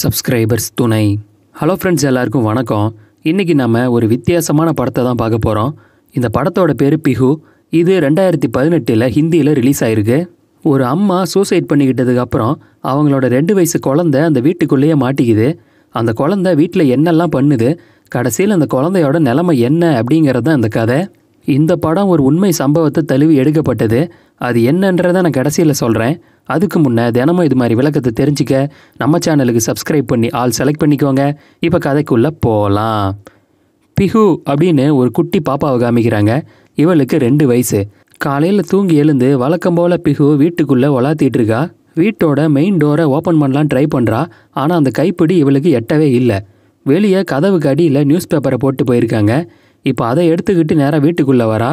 subscribers துணை hello friends எல்லாருக்கும் வணக்கம் இன்றைக்கி நம்ம ஒரு வித்தியாசமான படத்தை தான் பார்க்க போகிறோம் இந்த படத்தோட பேர் பிஹு இது ரெண்டாயிரத்தி பதினெட்டில் ஹிந்தியில் ரிலீஸ் ஆயிருக்கு ஒரு அம்மா சூசைட் பண்ணிக்கிட்டதுக்கு அப்புறம் அவங்களோட ரெண்டு வயசு குழந்த அந்த வீட்டுக்குள்ளேயே மாட்டிக்குது அந்த குழந்த வீட்டில் என்னெல்லாம் பண்ணுது கடைசியில் அந்த குழந்தையோட நிலைமை என்ன அப்படிங்கிறது தான் அந்த கதை இந்த படம் ஒரு உண்மை சம்பவத்தை தழுவி எடுக்கப்பட்டது அது என்னன்றதை நான் கடைசியில் சொல்கிறேன் அதுக்கு முன்னே தினமும் இது மாதிரி விளக்கத்தை தெரிஞ்சுக்க நம்ம சேனலுக்கு சப்ஸ்கிரைப் பண்ணி ஆல் செலக்ட் பண்ணிக்கோங்க இப்போ கதைக்குள்ளே போகலாம் பிஹு அப்படின்னு ஒரு குட்டி பாப்பாவை காமிக்கிறாங்க இவளுக்கு ரெண்டு வயசு காலையில் தூங்கி எழுந்து வழக்கம் போல் பிஹு வீட்டுக்குள்ளே வளர்த்திட்டு இருக்கா வீட்டோட மெயின் டோரை ஓப்பன் பண்ணலாம் ட்ரை பண்ணுறா ஆனால் அந்த கைப்பிடி இவளுக்கு எட்டவே இல்லை வெளியே கதவுக்கு அடியில் நியூஸ் பேப்பரை போட்டு போயிருக்காங்க இப்போ அதை எடுத்துக்கிட்டு நேராக வீட்டுக்குள்ளே வரா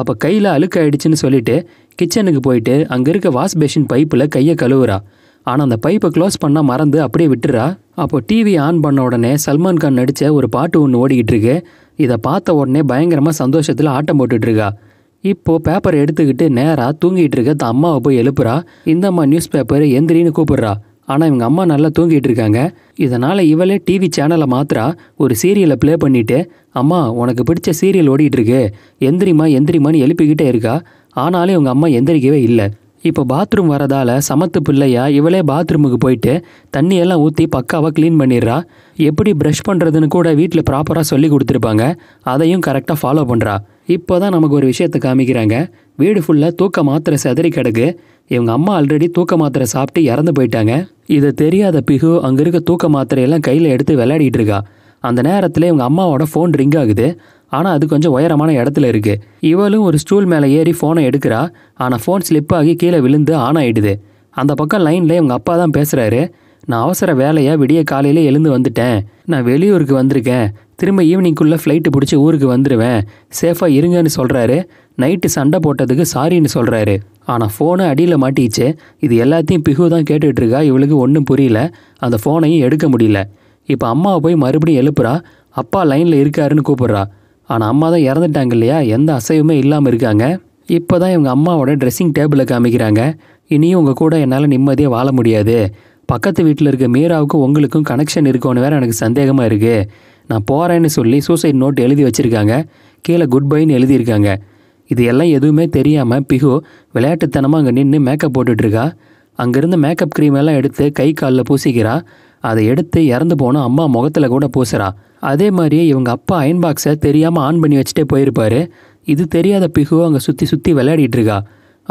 அப்போ கையில் அழுக்காயிடுச்சுன்னு சொல்லிட்டு கிச்சனுக்கு போயிட்டு அங்கே இருக்க வாஷ் பேஷின் பைப்பில் கையை கழுவுறா ஆனால் அந்த பைப்பை க்ளோஸ் பண்ணால் மறந்து அப்படியே விட்டுறா அப்போ டிவி ஆன் பண்ண உடனே சல்மான் கான் நடித்த ஒரு பாட்டு ஒன்று ஓடிக்கிட்டு இருக்கு இதை பார்த்த உடனே பயங்கரமாக சந்தோஷத்தில் ஆட்டம் போட்டுட்ருக்கா இப்போது பேப்பர் எடுத்துக்கிட்டு நேராக தூங்கிட்டு இருக்க தன் அம்மாவை போய் எழுப்புறா இந்தம்மா நியூஸ் பேப்பர் எந்திரின்னு கூப்பிட்றா ஆனால் இவங்க அம்மா நல்லா தூங்கிட்டு இருக்காங்க இதனால் இவளே டிவி சேனலை மாத்திரா ஒரு சீரியலை ப்ளே பண்ணிவிட்டு அம்மா உனக்கு பிடிச்ச சீரியல் ஓடிட்டுருக்கு எந்திரிமா எந்திரிமான்னு எழுப்பிக்கிட்டே இருக்கா ஆனாலும் இவங்க அம்மா எந்திரிக்கவே இல்லை இப்போ பாத்ரூம் வரதால சமத்து பிள்ளையா இவளே பாத்ரூமுக்கு போயிட்டு தண்ணியெல்லாம் ஊற்றி பக்காவாக க்ளீன் பண்ணிடுறா எப்படி ப்ரஷ் பண்ணுறதுன்னு கூட வீட்டில் ப்ராப்பராக சொல்லி கொடுத்துருப்பாங்க அதையும் கரெக்டாக ஃபாலோ பண்ணுறா இப்போ தான் நமக்கு ஒரு விஷயத்தை காமிக்கிறாங்க வீடு ஃபுல்லாக தூக்க மாத்திரை செதறி கிடக்கு இவங்க அம்மா ஆல்ரெடி தூக்க மாத்திரை சாப்பிட்டு இறந்து போயிட்டாங்க இதை தெரியாத பிகு அங்கே இருக்க தூக்க மாத்திரையெல்லாம் கையில் எடுத்து விளையாடிட்டு இருக்கா அந்த நேரத்தில் இவங்க அம்மாவோட ஃபோன் ரிங் ஆகுது ஆனால் அது கொஞ்சம் உயரமான இடத்துல இருக்குது இவளும் ஒரு ஸ்டூல் மேலே ஏறி ஃபோனை எடுக்கிறா ஆனால் ஃபோன் ஸ்லிப் ஆகி கீழே விழுந்து ஆன் ஆகிடுது அந்த பக்கம் லைனில் இவங்க அப்பா தான் பேசுகிறாரு நான் அவசர வேலையாக விடிய காலையில் எழுந்து வந்துட்டேன் நான் வெளியூருக்கு வந்திருக்கேன் திரும்ப ஈவினிங்குள்ளே ஃப்ளைட்டு பிடிச்சி ஊருக்கு வந்துடுவேன் சேஃபாக இருங்கன்னு சொல்கிறாரு நைட்டு சண்டை போட்டதுக்கு சாரின்னு சொல்கிறாரு ஆனால் ஃபோனை அடியில் மாட்டிச்சு இது எல்லாத்தையும் பிகு தான் இருக்கா இவளுக்கு ஒன்றும் புரியல அந்த ஃபோனையும் எடுக்க முடியல இப்போ அம்மாவை போய் மறுபடியும் எழுப்புறா அப்பா லைனில் இருக்காருன்னு கூப்பிட்றா ஆனால் அம்மா தான் இறந்துட்டாங்க இல்லையா எந்த அசைவுமே இல்லாமல் இருக்காங்க இப்போ தான் இவங்க அம்மாவோட ட்ரெஸ்ஸிங் டேபிளை காமிக்கிறாங்க இனியும் உங்கள் கூட என்னால் நிம்மதியாக வாழ முடியாது பக்கத்து வீட்டில் இருக்க மீராவுக்கும் உங்களுக்கும் கனெக்ஷன் இருக்கும்னு வேறு எனக்கு சந்தேகமாக இருக்குது நான் போகிறேன்னு சொல்லி சூசைட் நோட் எழுதி வச்சுருக்காங்க கீழே குட் பைன்னு எழுதியிருக்காங்க இது எல்லாம் எதுவுமே தெரியாமல் பிகு விளையாட்டுத்தனமாக அங்கே நின்று மேக்கப் போட்டுட்ருக்கா அங்கேருந்து மேக்கப் க்ரீம் எல்லாம் எடுத்து கை காலில் பூசிக்கிறா அதை எடுத்து இறந்து போனால் அம்மா முகத்தில் கூட பூசுகிறா அதே மாதிரி இவங்க அப்பா அயன் பாக்ஸை தெரியாமல் ஆன் பண்ணி வச்சுட்டே போயிருப்பார் இது தெரியாத பிகு அங்கே சுற்றி சுற்றி விளையாடிட்டு இருக்கா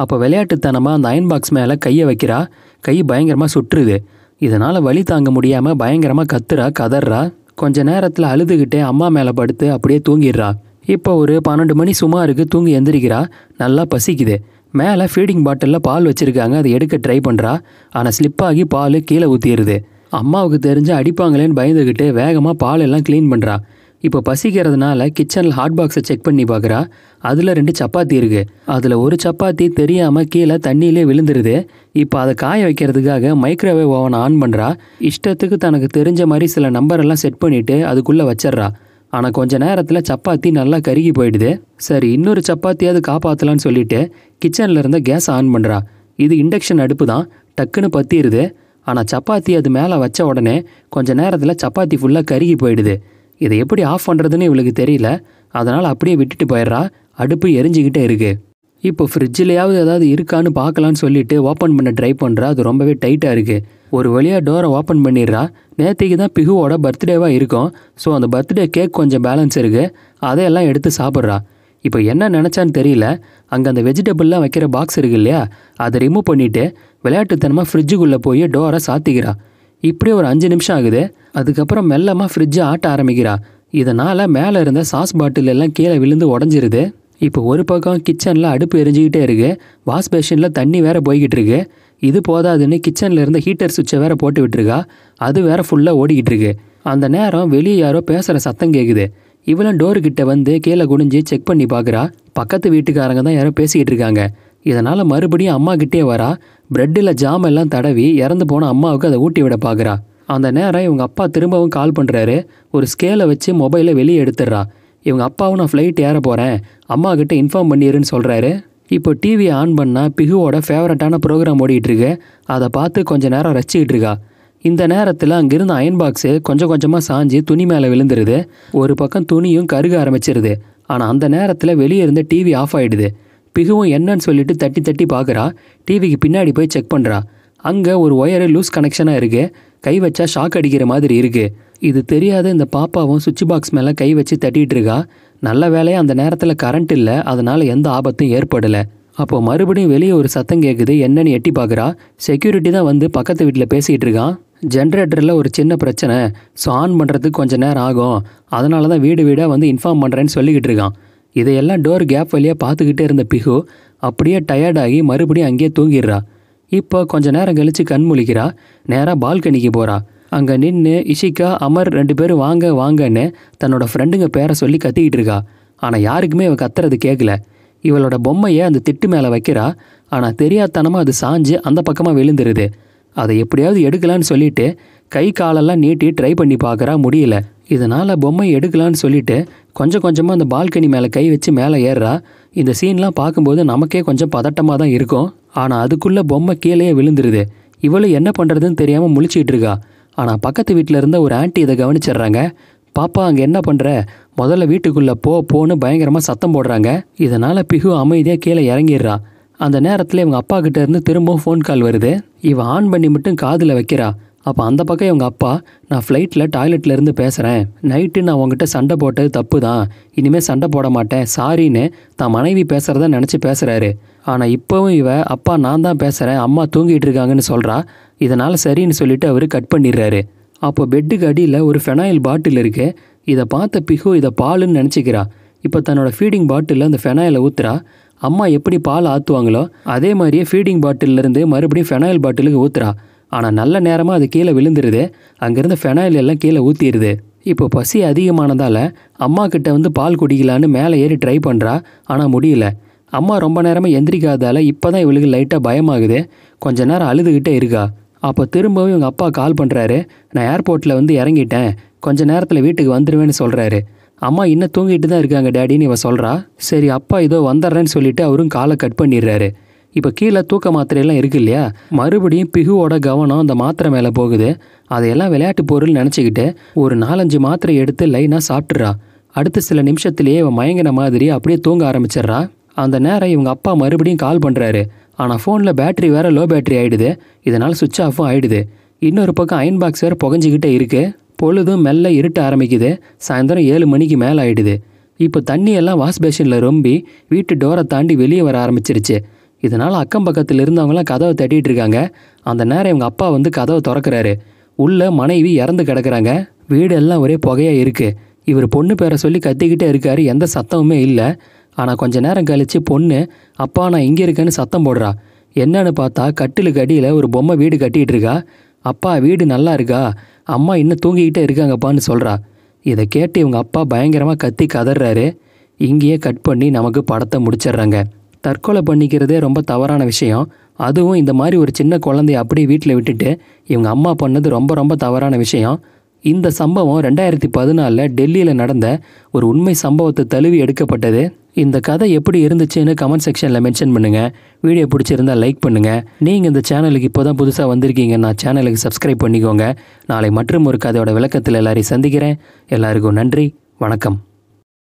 அப்போ விளையாட்டுத்தனமாக அந்த அயன் பாக்ஸ் மேலே கையை வைக்கிறா கை பயங்கரமாக சுட்டுருது இதனால் வழி தாங்க முடியாமல் பயங்கரமாக கத்துறா கதறா கொஞ்ச நேரத்தில் அழுதுகிட்டே அம்மா மேலே படுத்து அப்படியே தூங்கிடுறா இப்போ ஒரு பன்னெண்டு மணி சுமாருக்கு தூங்கி எந்திரிக்கிறா நல்லா பசிக்குது மேலே ஃபீடிங் பாட்டிலில் பால் வச்சுருக்காங்க அதை எடுக்க ட்ரை பண்ணுறா ஆனால் ஸ்லிப்பாகி பால் கீழே ஊற்றிடுது அம்மாவுக்கு தெரிஞ்சு அடிப்பாங்களேன்னு பயந்துக்கிட்டு வேகமாக பால் எல்லாம் க்ளீன் பண்ணுறா இப்போ பசிக்கிறதுனால கிச்சனில் ஹாட் பாக்ஸை செக் பண்ணி பார்க்குறா அதில் ரெண்டு சப்பாத்தி இருக்குது அதில் ஒரு சப்பாத்தி தெரியாமல் கீழே தண்ணியிலே விழுந்துருது இப்போ அதை காய வைக்கிறதுக்காக மைக்ரோவேவ் ஓவனை ஆன் பண்ணுறா இஷ்டத்துக்கு தனக்கு தெரிஞ்ச மாதிரி சில நம்பரெல்லாம் செட் பண்ணிவிட்டு அதுக்குள்ளே வச்சிட்றா ஆனால் கொஞ்ச நேரத்தில் சப்பாத்தி நல்லா கருகி போயிடுது சரி இன்னொரு சப்பாத்தியாவது காப்பாற்றலான்னு சொல்லிட்டு கிச்சனில் இருந்த கேஸ் ஆன் பண்ணுறா இது இண்டக்ஷன் அடுப்பு தான் டக்குன்னு பற்றிடுது ஆனால் சப்பாத்தி அது மேலே வச்ச உடனே கொஞ்சம் நேரத்தில் சப்பாத்தி ஃபுல்லாக கருகி போயிடுது இதை எப்படி ஆஃப் பண்ணுறதுன்னு இவளுக்கு தெரியல அதனால் அப்படியே விட்டுட்டு போயிடுறா அடுப்பு எரிஞ்சிக்கிட்டே இருக்குது இப்போ ஃப்ரிட்ஜிலையாவது ஏதாவது இருக்கான்னு பார்க்கலான்னு சொல்லிட்டு ஓப்பன் பண்ண ட்ரை பண்ணுறா அது ரொம்பவே டைட்டாக இருக்குது ஒரு வழியாக டோரை ஓப்பன் பண்ணிடுறா நேற்றுக்கு தான் பிகுவோட பர்த்டேவாக இருக்கும் ஸோ அந்த பர்த்டே கேக் கொஞ்சம் பேலன்ஸ் இருக்குது அதையெல்லாம் எடுத்து சாப்பிட்றா இப்போ என்ன நினச்சான்னு தெரியல அங்கே அந்த வெஜிடபிள்லாம் வைக்கிற பாக்ஸ் இருக்கு இல்லையா அதை ரிமூவ் பண்ணிவிட்டு விளையாட்டுத்தனமாக ஃப்ரிட்ஜுக்குள்ளே போய் டோரை சாத்திக்கிறான் இப்படியே ஒரு அஞ்சு நிமிஷம் ஆகுது அதுக்கப்புறம் மெல்லமாக ஃப்ரிட்ஜை ஆட்ட ஆரம்பிக்கிறான் இதனால் மேலே இருந்த சாஸ் பாட்டில் எல்லாம் கீழே விழுந்து உடஞ்சிருது இப்போ ஒரு பக்கம் கிச்சனில் அடுப்பு எரிஞ்சிக்கிட்டே இருக்குது வாஷ் பேஷனில் தண்ணி வேறு போய்கிட்டு இருக்கு இது போதாதுன்னு கிச்சனில் இருந்த ஹீட்டர் சுவிட்சை வேறு போட்டு விட்டுருக்கா அது வேறு ஃபுல்லாக ஓடிக்கிட்டு இருக்கு அந்த நேரம் வெளியே யாரோ பேசுகிற சத்தம் கேட்குது இவளும் கிட்ட வந்து கீழே குனிஞ்சு செக் பண்ணி பார்க்குறா பக்கத்து வீட்டுக்காரங்க தான் யாரும் பேசிக்கிட்டு இருக்காங்க இதனால் மறுபடியும் அம்மா கிட்டே வரா பிரெட்டில் ஜாம் எல்லாம் தடவி இறந்து போன அம்மாவுக்கு அதை ஊட்டி விட பார்க்குறா அந்த நேரம் இவங்க அப்பா திரும்பவும் கால் பண்ணுறாரு ஒரு ஸ்கேலை வச்சு மொபைலை வெளியே எடுத்துடுறா இவங்க அப்பாவும் நான் ஃப்ளைட் ஏற போகிறேன் அம்மா கிட்டே இன்ஃபார்ம் பண்ணிடுன்னு சொல்கிறாரு இப்போ டிவியை ஆன் பண்ணால் பிகுவோட ஃபேவரட்டான ப்ரோக்ராம் ஓடிட்டுருக்கு அதை பார்த்து கொஞ்சம் நேரம் ரசிக்கிட்டு இருக்கா இந்த நேரத்தில் அங்கிருந்த அயன் பாக்ஸு கொஞ்சம் கொஞ்சமாக சாஞ்சு துணி மேலே விழுந்துருது ஒரு பக்கம் துணியும் கருக ஆரம்பிச்சிருது ஆனால் அந்த நேரத்தில் வெளியே இருந்த டிவி ஆஃப் ஆகிடுது பிகுவும் என்னன்னு சொல்லிட்டு தட்டி தட்டி பார்க்குறா டிவிக்கு பின்னாடி போய் செக் பண்ணுறா அங்கே ஒரு ஒயரு லூஸ் கனெக்ஷனாக இருக்குது கை வச்சா ஷாக் அடிக்கிற மாதிரி இருக்குது இது தெரியாத இந்த பாப்பாவும் சுவிட்ச் பாக்ஸ் மேலே கை வச்சு தட்டிகிட்டு இருக்கா நல்ல வேலையாக அந்த நேரத்தில் கரண்ட் இல்லை அதனால் எந்த ஆபத்தும் ஏற்படலை அப்போது மறுபடியும் வெளியே ஒரு சத்தம் கேட்குது என்னன்னு எட்டி பார்க்குறா செக்யூரிட்டி தான் வந்து பக்கத்து வீட்டில் பேசிகிட்டு இருக்கான் ஜென்ரேட்டரில் ஒரு சின்ன பிரச்சனை ஸோ ஆன் பண்ணுறதுக்கு கொஞ்சம் நேரம் ஆகும் அதனால தான் வீடு வீடாக வந்து இன்ஃபார்ம் பண்ணுறேன்னு சொல்லிக்கிட்டு இருக்கான் இதையெல்லாம் டோர் கேப் வழியாக பார்த்துக்கிட்டே இருந்த பிகு அப்படியே டயர்டாகி மறுபடியும் அங்கேயே தூங்கிடுறா இப்போ கொஞ்ச நேரம் கழித்து கண் முழிக்கிறா நேராக பால்கனிக்கு போகிறா அங்கே நின்று இஷிகா அமர் ரெண்டு பேரும் வாங்க வாங்கன்னு தன்னோட ஃப்ரெண்டுங்க பேரை சொல்லி கத்திக்கிட்டு இருக்கா ஆனால் யாருக்குமே இவ கத்துறது கேட்கல இவளோட பொம்மையை அந்த திட்டு மேலே வைக்கிறா ஆனால் தெரியாதனமாக அது சாஞ்சு அந்த பக்கமாக விழுந்துருது அதை எப்படியாவது எடுக்கலான்னு சொல்லிட்டு கை காலெல்லாம் நீட்டி ட்ரை பண்ணி பார்க்குறா முடியல இதனால் பொம்மை எடுக்கலான்னு சொல்லிட்டு கொஞ்சம் கொஞ்சமாக அந்த பால்கனி மேலே கை வச்சு மேலே ஏறுறா இந்த சீன்லாம் பார்க்கும்போது நமக்கே கொஞ்சம் பதட்டமாக தான் இருக்கும் ஆனால் அதுக்குள்ளே பொம்மை கீழே விழுந்துருது இவளும் என்ன பண்ணுறதுன்னு தெரியாமல் முழிச்சிகிட்ருக்கா இருக்கா ஆனால் பக்கத்து வீட்டில் இருந்த ஒரு ஆண்டி இதை கவனிச்சிடுறாங்க பாப்பா அங்கே என்ன பண்ணுற முதல்ல வீட்டுக்குள்ளே போ போன்னு பயங்கரமாக சத்தம் போடுறாங்க இதனால் பிகு அமைதியாக கீழே இறங்கிடுறா அந்த நேரத்தில் இவங்க அப்பா கிட்டேருந்து திரும்பவும் ஃபோன் கால் வருது இவன் ஆன் பண்ணி மட்டும் காதில் வைக்கிறா அப்போ அந்த பக்கம் இவங்க அப்பா நான் ஃப்ளைட்டில் டாய்லெட்லேருந்து பேசுகிறேன் நைட்டு நான் உங்ககிட்ட சண்டை போட்டது தப்பு தான் இனிமேல் சண்டை போட மாட்டேன் சாரின்னு தான் மனைவி பேசுகிறத நினச்சி பேசுகிறாரு ஆனால் இப்போவும் இவ அப்பா நான் தான் பேசுகிறேன் அம்மா தூங்கிட்டு இருக்காங்கன்னு சொல்கிறா இதனால் சரின்னு சொல்லிட்டு அவர் கட் பண்ணிடுறாரு அப்போ பெட்டுக்கு அடியில் ஒரு ஃபெனாயில் பாட்டில் இருக்குது இதை பார்த்த பிகு இதை பாலுன்னு நினச்சிக்கிறா இப்போ தன்னோட ஃபீடிங் பாட்டிலில் அந்த ஃபெனாயிலை ஊற்றுறா அம்மா எப்படி பால் ஆற்றுவாங்களோ அதே மாதிரியே ஃபீடிங் பாட்டிலேருந்து மறுபடியும் ஃபெனாயில் பாட்டிலுக்கு ஊற்றுறா ஆனால் நல்ல நேரமாக அது கீழே விழுந்துருது அங்கேருந்து ஃபெனாயில் எல்லாம் கீழே ஊற்றிடுது இப்போ பசி அதிகமானதால் அம்மா கிட்ட வந்து பால் குடிக்கலான்னு மேலே ஏறி ட்ரை பண்ணுறா ஆனால் முடியல அம்மா ரொம்ப நேரமாக எந்திரிக்காதால் இப்போ தான் இவளுக்கு லைட்டாக பயமாகுது கொஞ்ச நேரம் அழுதுகிட்டே இருக்கா அப்போ திரும்பவும் இவங்க அப்பா கால் பண்ணுறாரு நான் ஏர்போர்ட்டில் வந்து இறங்கிட்டேன் கொஞ்ச நேரத்தில் வீட்டுக்கு வந்துடுவேன்னு சொல்கிறாரு அம்மா இன்னும் தூங்கிட்டு தான் இருக்காங்க டேடின்னு இவன் சொல்கிறா சரி அப்பா ஏதோ வந்துடுறேன்னு சொல்லிட்டு அவரும் காலை கட் பண்ணிடுறாரு இப்போ கீழே தூக்க மாத்திரையெல்லாம் இருக்கு இல்லையா மறுபடியும் பிகுவோட கவனம் அந்த மாத்திரை மேலே போகுது அதையெல்லாம் விளையாட்டு பொருள் நினச்சிக்கிட்டு ஒரு நாலஞ்சு மாத்திரை எடுத்து லைனாக சாப்பிட்றா அடுத்த சில நிமிஷத்துலேயே இவன் மயங்கின மாதிரி அப்படியே தூங்க ஆரம்பிச்சிடுறா அந்த நேரம் இவங்க அப்பா மறுபடியும் கால் பண்ணுறாரு ஆனால் ஃபோனில் பேட்டரி வேறு லோ பேட்டரி ஆகிடுது இதனால் சுவிட்ச் ஆஃபும் ஆகிடுது இன்னொரு பக்கம் அயன் பாக்ஸ் வேறு புகஞ்சிக்கிட்டே இருக்குது பொழுதும் மெல்ல இருட்ட ஆரம்பிக்குது சாயந்தரம் ஏழு மணிக்கு மேலே ஆயிடுது இப்போ தண்ணியெல்லாம் வாஷ் பேஷினில் ரொம்பி வீட்டு டோரை தாண்டி வெளியே வர ஆரம்பிச்சிருச்சு இதனால் அக்கம் பக்கத்தில் இருந்தவங்களாம் கதவை தட்டிகிட்டு இருக்காங்க அந்த நேரம் இவங்க அப்பா வந்து கதவை திறக்கிறாரு உள்ளே மனைவி இறந்து கிடக்கிறாங்க வீடெல்லாம் ஒரே புகையாக இருக்குது இவர் பொண்ணு பேரை சொல்லி கத்திக்கிட்டே இருக்காரு எந்த சத்தமுமே இல்லை ஆனால் கொஞ்ச நேரம் கழித்து பொண்ணு அப்பா நான் இங்கே இருக்கேன்னு சத்தம் போடுறா என்னன்னு பார்த்தா கட்டிலுக்கு அடியில் ஒரு பொம்மை வீடு கட்டிகிட்டு இருக்கா அப்பா வீடு நல்லா இருக்கா அம்மா இன்னும் தூங்கிக்கிட்டே இருக்காங்கப்பான்னு சொல்கிறா இதை கேட்டு இவங்க அப்பா பயங்கரமாக கத்தி கதறாரு இங்கேயே கட் பண்ணி நமக்கு படத்தை முடிச்சிடுறாங்க தற்கொலை பண்ணிக்கிறதே ரொம்ப தவறான விஷயம் அதுவும் இந்த மாதிரி ஒரு சின்ன குழந்தைய அப்படியே வீட்டில் விட்டுட்டு இவங்க அம்மா பண்ணது ரொம்ப ரொம்ப தவறான விஷயம் இந்த சம்பவம் ரெண்டாயிரத்தி பதினாலில் டெல்லியில் நடந்த ஒரு உண்மை சம்பவத்தை தழுவி எடுக்கப்பட்டது இந்த கதை எப்படி இருந்துச்சுன்னு கமெண்ட் செக்ஷனில் மென்ஷன் பண்ணுங்கள் வீடியோ பிடிச்சிருந்தால் லைக் பண்ணுங்கள் நீங்கள் இந்த சேனலுக்கு இப்போ தான் புதுசாக வந்திருக்கீங்க நான் சேனலுக்கு சப்ஸ்கிரைப் பண்ணிக்கோங்க நாளை மற்றும் ஒரு கதையோட விளக்கத்தில் எல்லாரையும் சந்திக்கிறேன் எல்லாருக்கும் நன்றி வணக்கம்